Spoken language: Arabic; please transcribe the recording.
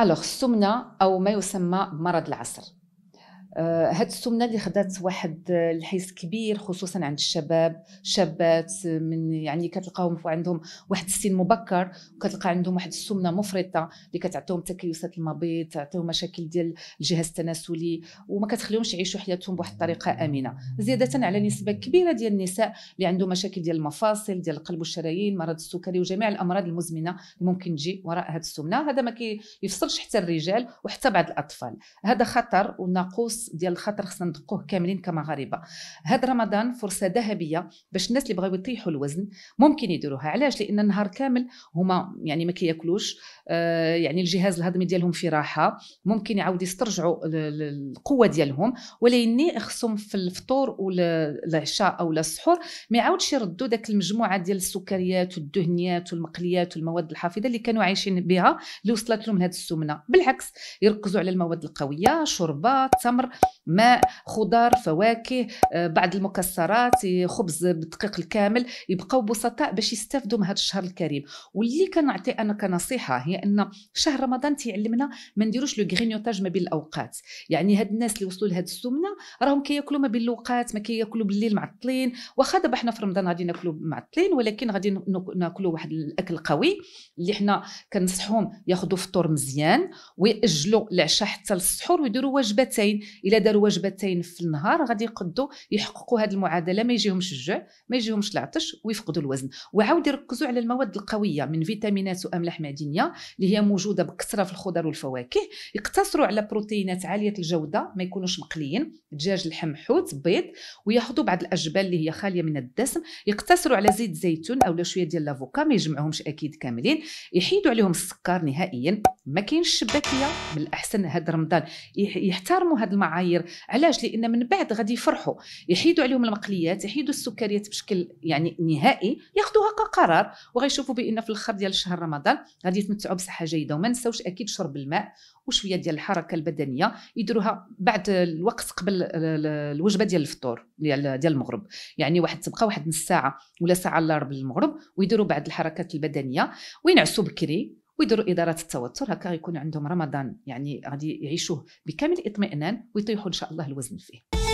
الوغ السمنه او ما يسمى بمرض العسر آه، هاد السمنه اللي خدات واحد آه، الحيز كبير خصوصا عند الشباب شابات آه، من يعني كتلقاهم عندهم واحد السن مبكر وكتلقى عندهم واحد السمنه مفرطه اللي كتعطيهم تكيسات المبيض تعطيهم مشاكل ديال الجهاز التناسلي وما كتخليهمش يعيشوا حياتهم بواحد الطريقه امنه زياده على نسبه كبيره ديال النساء اللي عندهم مشاكل ديال المفاصل ديال القلب والشرايين مرض السكري وجميع الامراض المزمنه اللي ممكن تجي وراء هاد السمنه هذا ما كيفصلش حتى الرجال وحتى بعض الاطفال هذا خطر وناقوس النص ديال الخطر خصنا ندقوه كاملين كمغاربه هذا رمضان فرصه ذهبيه باش الناس اللي بغاو يطيحوا الوزن ممكن يديروها علاش لان النهار كامل هما يعني ما كياكلوش آه، يعني الجهاز الهضمي ديالهم في راحه ممكن يعاود يسترجعوا القوه ديالهم ولكن خصهم في الفطور والعشاء او السحور ما يعاودش يردوا داك المجموعه ديال السكريات والدهنيات والمقليات والمواد الحافظه اللي كانوا عايشين بها اللي وصلت لهم هذه السمنه بالعكس يركزوا على المواد القويه شوربه تمر ماء خضار فواكه آه، بعض المكسرات آه، خبز بالدقيق الكامل يبقاو بسطاء باش يستافدوا من هذا الشهر الكريم واللي كنعطي انا كنصيحه هي ان شهر رمضان تيعلمنا ما نديروش لو غرينيوتاج ما بين الاوقات يعني هاد الناس اللي وصلوا لهاد السمنه راهم كياكلوا ما بين الاوقات ما كياكلوا بالليل معطلين واخا دابا حنا في رمضان غادي ناكلوا معطلين ولكن غادي ناكلوا واحد الاكل قوي اللي حنا كنصحهم ياخذوا فطور مزيان وياجلوا العشاء حتى للسحور ويديروا وجبتين الا داروا وجبتين في النهار غادي يقدوا يحققوا هذه المعادله ما يجيهمش الجوع ما يجيهمش العطش ويفقدوا الوزن وعاود يركزوا على المواد القويه من فيتامينات واملاح معدنيه اللي هي موجوده بكثره في الخضر والفواكه يقتصروا على بروتينات عاليه الجوده ما يكونوش مقليين دجاج لحم حوت بيض وياخذوا بعض الاجبال اللي هي خاليه من الدسم يقتصروا على زيت زيتون او شويه ديال لافوكا ما يجمعهمش اكيد كاملين يحيدوا عليهم السكر نهائيا ما كاينش الشباكيه من الاحسن هذا رمضان يحترموا هذا المعايير علاش لان من بعد غادي يفرحوا يحيدوا عليهم المقليات يحيدوا السكريات بشكل يعني نهائي ياخذوها كقرار وغيشوفوا بان في الاخر ديال شهر رمضان غادي يتمتعوا بصحه جيده وما نساوش اكيد شرب الماء وشويه ديال الحركه البدنيه يديروها بعد الوقت قبل الوجبه ديال الفطور ديال ديال المغرب يعني واحد تبقى واحد نص ساعه ولا ساعه الا ربع المغرب ويديروا بعد الحركات البدنيه وينعسوا بكري ويديروا اداره التوتر هكا يكون عندهم رمضان يعني غادي يعيشوه بكامل اطمئنان ويطيحوا ان شاء الله الوزن فيه